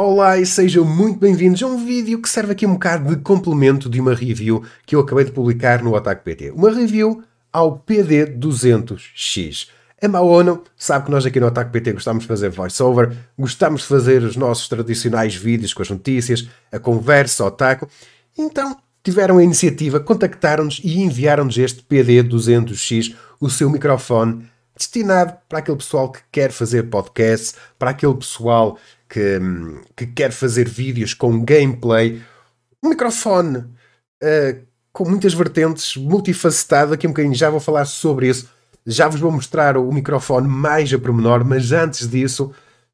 Olá e sejam muito bem-vindos a um vídeo que serve aqui um bocado de complemento de uma review que eu acabei de publicar no Otaku PT. Uma review ao PD200X. A Maono sabe que nós aqui no Otaku PT gostamos de fazer voiceover, gostamos de fazer os nossos tradicionais vídeos com as notícias, a conversa, o otaku. Então tiveram a iniciativa, contactaram-nos e enviaram-nos este PD200X, o seu microfone destinado para aquele pessoal que quer fazer podcasts, para aquele pessoal que, que quer fazer vídeos com gameplay. Um microfone uh, com muitas vertentes, multifacetado. Aqui um bocadinho já vou falar sobre isso. Já vos vou mostrar o microfone mais a pormenor, mas antes disso,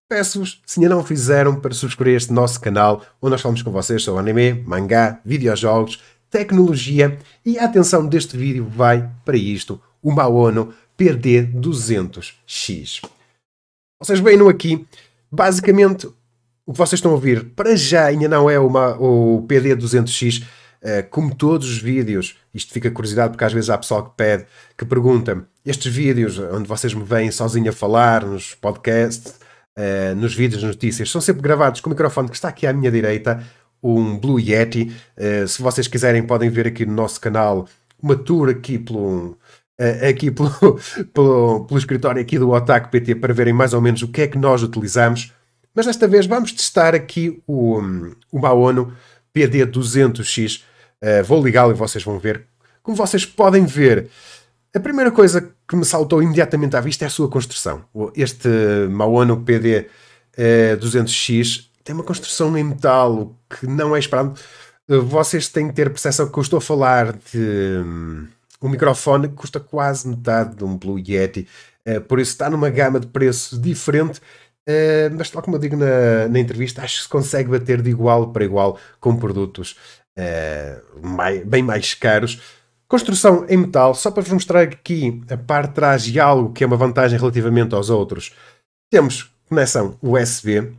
peço-vos, se ainda não fizeram, para subscrever este nosso canal, onde nós falamos com vocês sobre anime, mangá, videojogos, tecnologia e a atenção deste vídeo vai para isto. O Maono PD200X. Vocês no aqui, basicamente, o que vocês estão a ouvir para já ainda não é uma, o PD200X, eh, como todos os vídeos, isto fica curiosidade porque às vezes há pessoal que pede, que pergunta, estes vídeos onde vocês me veem sozinho a falar, nos podcasts, eh, nos vídeos, nas notícias, são sempre gravados com o microfone que está aqui à minha direita, um Blue Yeti. Eh, se vocês quiserem podem ver aqui no nosso canal uma tour aqui pelo uh, aqui pelo, pelo, pelo, escritório aqui do Otaku PT para verem mais ou menos o que é que nós utilizamos. Mas desta vez vamos testar aqui o, hum, o Maono PD200X. Uh, eh, vou ligá-lo e vocês vão ver. Como vocês podem ver, a primeira coisa que me saltou imediatamente à vista é a sua construção. Este Maono PD 200X tem uma construção em metal que não é esperado. Eh, vocês têm que ter percepção que eu estou a falar de hum, um microfone que custa quase metade de um Blue Yeti. Uh, por isso está numa gama de preço diferente. Uh, mas tal como eu digo na, na, entrevista, acho que se consegue bater de igual para igual com produtos uh, eh, mais, bem mais caros. Construção em metal, só para vos mostrar aqui a parte de trás e algo que é uma vantagem relativamente aos outros. Temos conexão USB,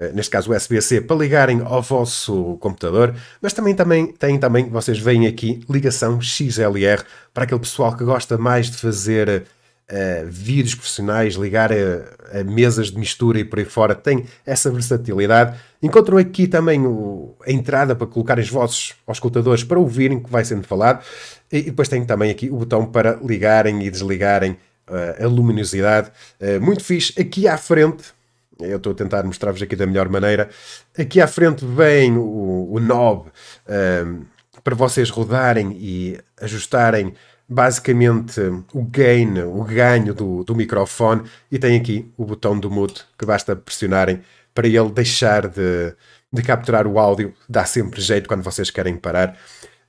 eh, neste caso USB-C, para ligarem ao vosso computador, mas também, também têm também, vocês veem aqui, ligação XLR para aquele pessoal que gosta mais de fazer uh, vídeos profissionais, ligar a, eh, a, mesas de mistura e por aí fora, tem essa versatilidade. Encontram aqui também o, a entrada para colocarem os vossos escutadores para ouvirem o que vai sendo falado e, e depois tem também aqui o botão para ligarem e desligarem uh, a luminosidade. Uh, muito fixe. Aqui à frente eu estou a tentar mostrar-vos aqui da melhor maneira. Aqui à frente vem o, o knob ehm, para vocês rodarem e ajustarem basicamente o gain, o ganho do, do microfone e tem aqui o botão do mute que basta pressionarem para ele deixar de, de capturar o áudio. Dá sempre jeito quando vocês querem parar.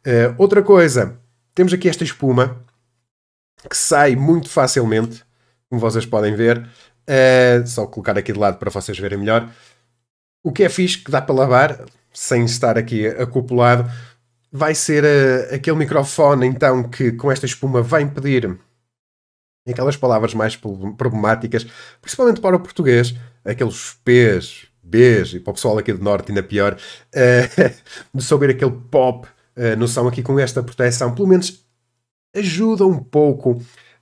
Uh, outra coisa, temos aqui esta espuma que sai muito facilmente, como vocês podem ver. Uh, só colocar aqui de lado para vocês verem melhor. O que é fixe que dá para lavar, sem estar aqui acoplado, vai ser uh, aquele microfone então que com esta espuma vai impedir aquelas palavras mais problemáticas, principalmente para o português, aqueles P's, B's, e para o pessoal aqui do Norte ainda pior, uh, de saber aquele pop uh, noção aqui com esta proteção, pelo menos ajuda um pouco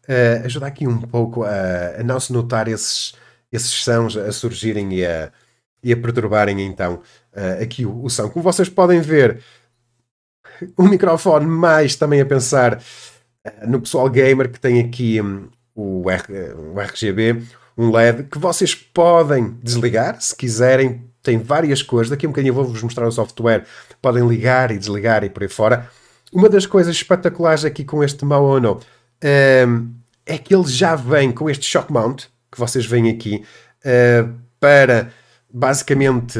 uh, ajuda aqui um pouco a, a, não se notar esses, esses a surgirem e a, e a perturbarem então uh, aqui o, o Como vocês podem ver, o microfone mais também a pensar eh, no pessoal gamer que tem aqui um, o, R, o RGB, um LED que vocês podem desligar se quiserem. Tem várias cores. Daqui a um bocadinho vou-vos mostrar o software. Podem ligar e desligar e por aí fora. Uma das coisas espetaculares aqui com este Maono um, é que ele já vem com este shock mount que vocês veem aqui uh, para basicamente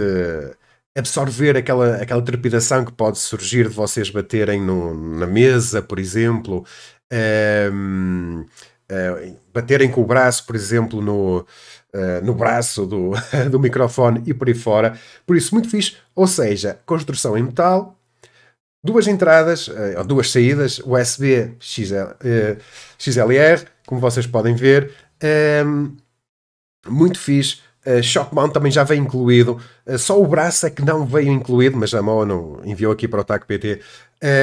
absorver aquela, aquela trepidação que pode surgir de vocês baterem no, na mesa, por exemplo, uh, uh, baterem com o braço, por exemplo, no, no braço do, do microfone e por aí fora. Por isso, muito fixe. Ou seja, construção em metal, duas entradas, ou duas saídas, USB XL, XLR como vocês podem ver. Um, muito fixe. Uh, Shock Mount também já vem incluído. Uh, só o braço é que não veio incluído, mas a Moa enviou aqui para o TAC PT. Uh,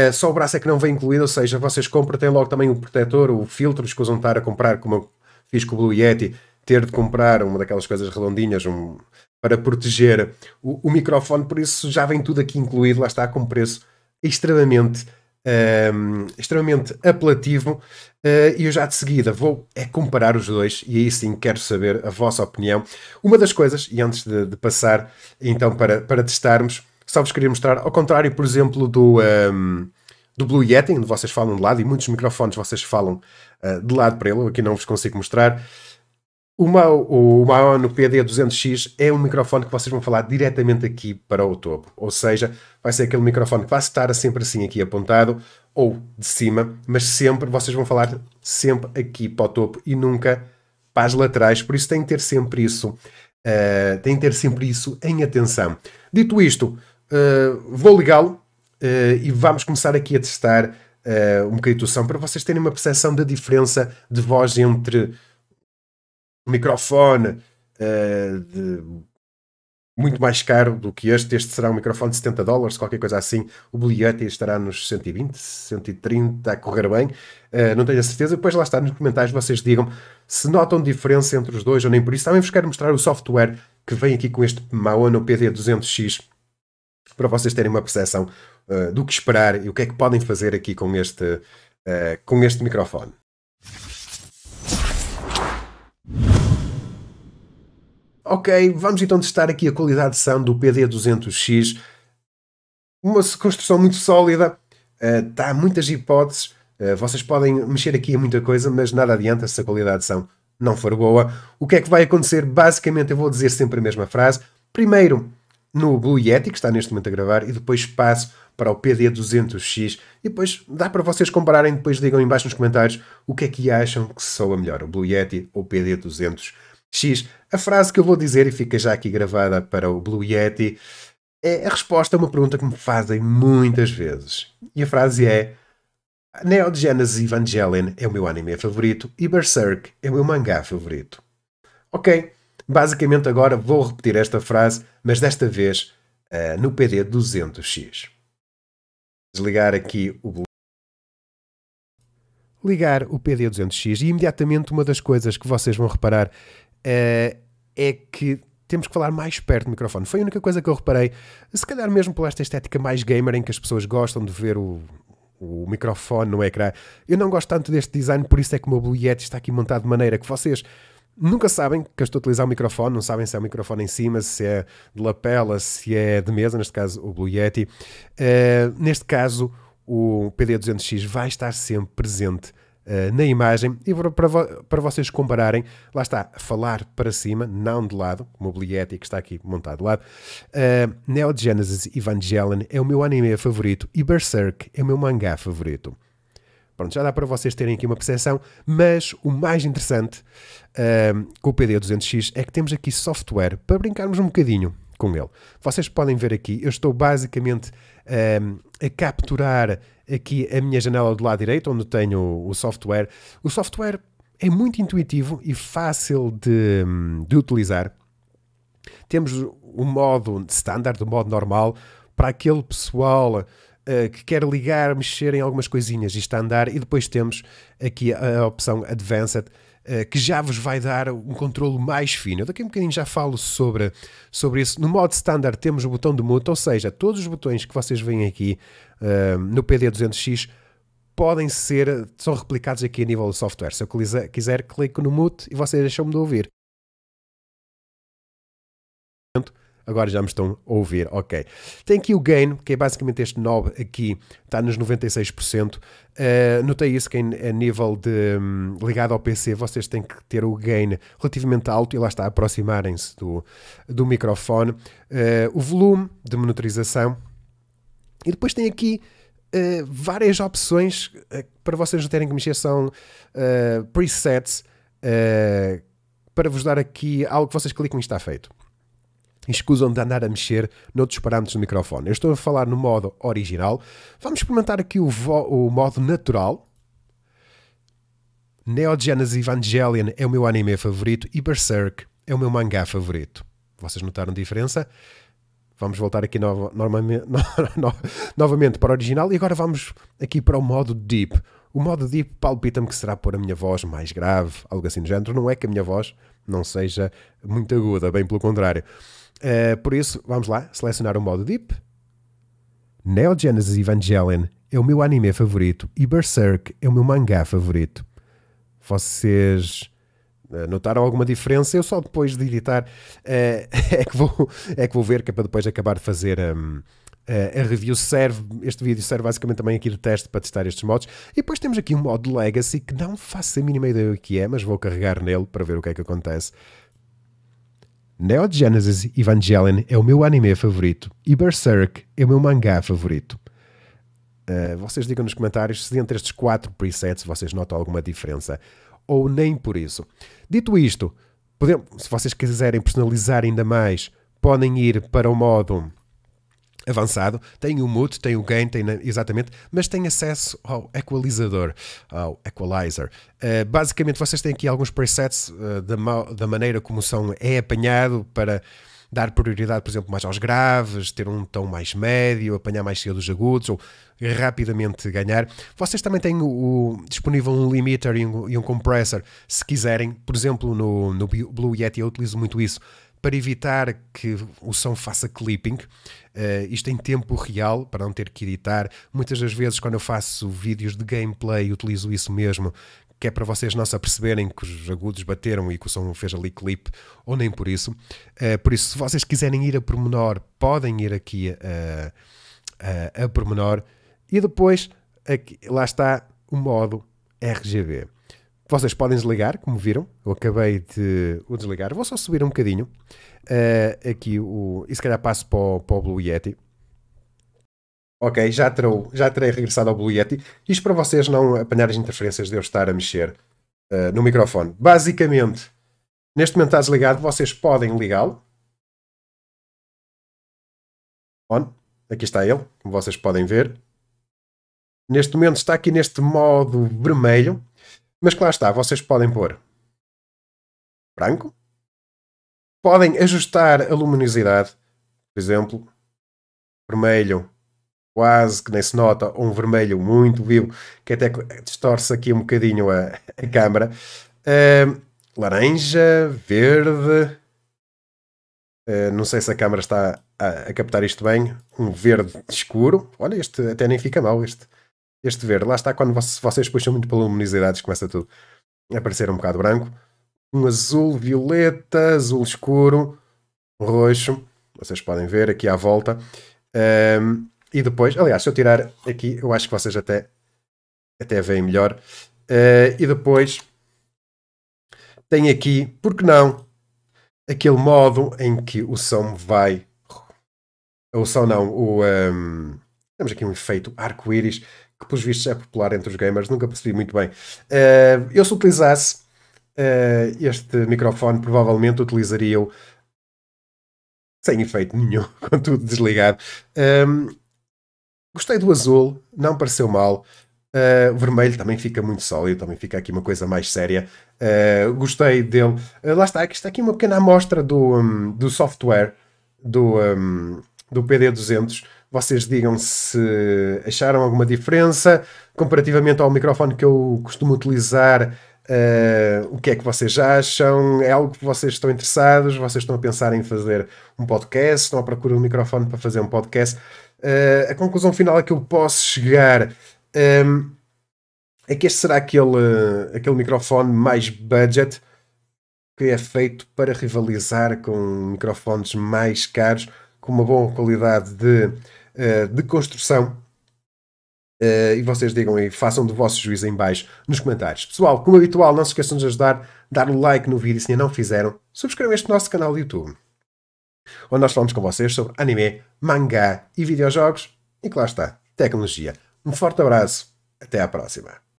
ah, só o braço é que não vem incluído, ou seja, vocês compram, tem logo também o protetor, o filtro, escusam estar a comprar, como eu fiz com o Blue Yeti, ter de comprar uma daquelas coisas redondinhas um, para proteger o, o, microfone, por isso já vem tudo aqui incluído, lá está com preço extremamente um, extremamente apelativo. Ah, e uh, eu já de seguida vou é comparar os dois e aí sim quero saber a vossa opinião. Uma das coisas, e antes de, de passar então para, para testarmos, só vos queria mostrar, ao contrário, por exemplo, do, um, do Blue Yeti, onde vocês falam de lado e muitos microfones vocês falam uh, de lado para ele, eu aqui não vos consigo mostrar. Uma, o Maon PD200X é um microfone que vocês vão falar diretamente aqui para o topo, ou seja, vai ser aquele microfone que vai estar sempre assim aqui apontado ou de cima, mas sempre vocês vão falar sempre aqui para o topo e nunca para as laterais, por isso tem que ter sempre isso, uh, tem que ter sempre isso em atenção. Dito isto, uh, vou ligá-lo uh, e vamos começar aqui a testar um bocadinho de som para vocês terem uma percepção da diferença de voz entre um microfone uh, de, muito mais caro do que este. Este será um microfone de 70 dólares, qualquer coisa assim. O bilhete estará nos 120, 130, a correr bem. Uh, não tenho a certeza. Depois lá está nos comentários vocês digam se notam diferença entre os dois ou nem por isso. Também vos quero mostrar o software que vem aqui com este Maono PD200X para vocês terem uma percepção uh, do que esperar e o que é que podem fazer aqui com este, uh, com este microfone. Ok, vamos então testar aqui a qualidade de som do PD200X. Uma construção muito sólida, uh, tá, muitas hipóteses. Uh, vocês podem mexer aqui a muita coisa, mas nada adianta se a qualidade de som não for boa. O que é que vai acontecer? Basicamente, eu vou dizer sempre a mesma frase. Primeiro, no Blue Yeti, que está neste momento a gravar, e depois passo para o PD200X. E depois dá para vocês compararem, depois digam embaixo nos comentários o que é que acham que soa melhor, o Blue Yeti ou o PD200X. X. A frase que eu vou dizer e fica já aqui gravada para o Blue Yeti é a resposta a uma pergunta que me fazem muitas vezes. E a frase é: Neo Genesis Evangelion é o meu anime favorito e Berserk é o meu mangá favorito. Ok, basicamente agora vou repetir esta frase, mas desta vez uh, no PD 200X. Desligar aqui o ligar o PD200X e imediatamente uma das coisas que vocês vão reparar uh, é que temos que falar mais perto do microfone. Foi a única coisa que eu reparei, se calhar mesmo pela esta estética mais gamer em que as pessoas gostam de ver o, o microfone no ecrã. Eu não gosto tanto deste design, por isso é que o meu Blue Yeti está aqui montado de maneira que vocês nunca sabem que eu estou a utilizar o microfone, não sabem se é o microfone em cima, se é de lapela, se é de mesa, neste caso o Blue Yeti. Uh, neste caso, o PD200X vai estar sempre presente eh, na imagem e para, vo para vocês compararem, lá está, falar para cima, não de lado, como o Blieti que está aqui montado de lado. Uh, Neo Genesis Evangelion é o meu anime favorito e Berserk é o meu mangá favorito. Pronto, já dá para vocês terem aqui uma percepção, mas o mais interessante uh, com o PD200X é que temos aqui software para brincarmos um bocadinho com ele. Vocês podem ver aqui, eu estou basicamente um, ehm, a capturar aqui a minha janela do lado direito, onde tenho o software. O software é muito intuitivo e fácil de, de utilizar. Temos o modo standard, o modo normal, para aquele pessoal uh, que quer ligar, mexer em algumas coisinhas e está a andar, e depois temos aqui a, a opção Advanced, eh, que já vos vai dar um controle mais fino. Eu daqui a um bocadinho já falo sobre, sobre isso. No modo standard temos o botão de mute, ou seja, todos os botões que vocês veem aqui uh, no PD200X podem ser, são replicados aqui a nível do software. Se eu quiser, clico no mute e vocês deixam-me de ouvir. Agora já me estão a ouvir, ok. Tem aqui o gain, que é basicamente este knob aqui, está nos 96%. Uh, eh, notei isso que a nível de um, ligado ao PC vocês têm que ter o gain relativamente alto e lá está, aproximarem-se do, do microfone. Uh, o volume de monitorização. E depois tem aqui uh, várias opções para vocês não terem que mexer, são presets para vos dar aqui algo que vocês clicam e está feito escusam de andar a mexer noutros parâmetros do microfone. Eu estou a falar no modo original. Vamos experimentar aqui o, o modo natural. Neo Genesis Evangelion é o meu anime favorito e Berserk é o meu mangá favorito. Vocês notaram a diferença? Vamos voltar aqui no, norma, no, novamente para o original e agora vamos aqui para o modo deep. O modo deep palpita-me que será por a minha voz mais grave, algo assim do género. Não é que a minha voz não seja muito aguda, bem pelo contrário. Uh, por isso, vamos lá, selecionar o modo Deep. Neo Genesis Evangelion é o meu anime favorito e Berserk é o meu mangá favorito. Vocês eh, notaram alguma diferença? Eu só depois de editar uh, é, que vou, é que vou ver, que é para depois acabar de fazer um, a review. Serve, este vídeo serve basicamente também aqui de teste para testar estes modos. E depois temos aqui um modo Legacy que não faço a mínima ideia do que é, mas vou carregar nele para ver o que é que acontece. Neo Genesis Evangelion é o meu anime favorito e Berserk é o meu mangá favorito. Uh, vocês digam nos comentários se entre estes quatro presets vocês notam alguma diferença ou nem por isso. Dito isto, podemos, se vocês quiserem personalizar ainda mais, podem ir para o modo avançado, tem o mute, tem o gain, tem exatamente, mas tem acesso ao equalizador, ao equalizer. Uh, basicamente, vocês têm aqui alguns presets uh, da, da maneira como o som é apanhado para dar prioridade, por exemplo, mais aos graves, ter um tom mais médio, apanhar mais cedo os agudos ou rapidamente ganhar. Vocês também têm o, o disponível um limiter e um, e um compressor, se quiserem. Por exemplo, no, no Blue Yeti eu utilizo muito isso para evitar que o som faça clipping, uh, isto em tempo real, para não ter que editar. Muitas das vezes, quando eu faço vídeos de gameplay, utilizo isso mesmo, que é para vocês não se aperceberem que os agudos bateram e que o som fez ali clip, ou nem por isso. Uh, por isso, se vocês quiserem ir a pormenor, podem ir aqui a, a, a pormenor. E depois, aqui, lá está o modo RGB vocês podem desligar, como viram, eu acabei de o desligar. Vou só subir um bocadinho uh, aqui o. E se calhar passo para o, para o Blue Yeti. Ok, já, trou, já terei regressado ao Blue Yeti. Isto para vocês não apanhar as interferências de eu estar a mexer uh, no microfone. Basicamente, neste momento está desligado, vocês podem ligá-lo. On. Aqui está ele, como vocês podem ver. Neste momento está aqui neste modo vermelho mas que lá está, vocês podem pôr branco, podem ajustar a luminosidade, por exemplo, vermelho quase que nem se nota, um vermelho muito vivo, que até distorce aqui um bocadinho a, a câmara. Uh, laranja, verde. Uh, não sei se a câmara está a, a, captar isto bem. Um verde escuro. Olha, este até nem fica mal. Este este verde. Lá está, quando vocês puxam muito pela luminosidade, começa tudo a aparecer um bocado branco. Um azul, violeta, azul escuro, roxo. Vocês podem ver aqui à volta. Um, e depois, aliás, se eu tirar aqui, eu acho que vocês até, até veem melhor. Uh, e depois tem aqui, por que não, aquele modo em que o som vai. O som não, o. Um, temos aqui um efeito arco-íris que pelos vistos é popular entre os gamers, nunca percebi muito bem. Uh, eu se utilizasse uh, este microfone, provavelmente utilizaria-o sem efeito nenhum, com tudo desligado. Um, ehm, gostei do azul, não pareceu mal. Uh, o vermelho também fica muito sólido, também fica aqui uma coisa mais séria. Uh, gostei dele. Uh, lá está, aqui está aqui uma pequena amostra do, um, do software do, um, do PD200 vocês digam se acharam alguma diferença comparativamente ao microfone que eu costumo utilizar. Uh, o que é que vocês acham? É algo que vocês estão interessados? Vocês estão a pensar em fazer um podcast? Estão à procura de um microfone para fazer um podcast? Uh, a conclusão final a que eu posso chegar um, ehm, é que este será aquele, aquele microfone mais budget que é feito para rivalizar com microfones mais caros, com uma boa qualidade de uh, de construção. Uh, e vocês digam aí, façam do vosso juízo em baixo nos comentários. Pessoal, como habitual, não se esqueçam de ajudar, dar o like no vídeo se ainda não fizeram, subscrevam este nosso canal do YouTube, onde nós falamos com vocês sobre anime, mangá e videojogos, e que lá está, tecnologia. Um forte abraço, até à próxima.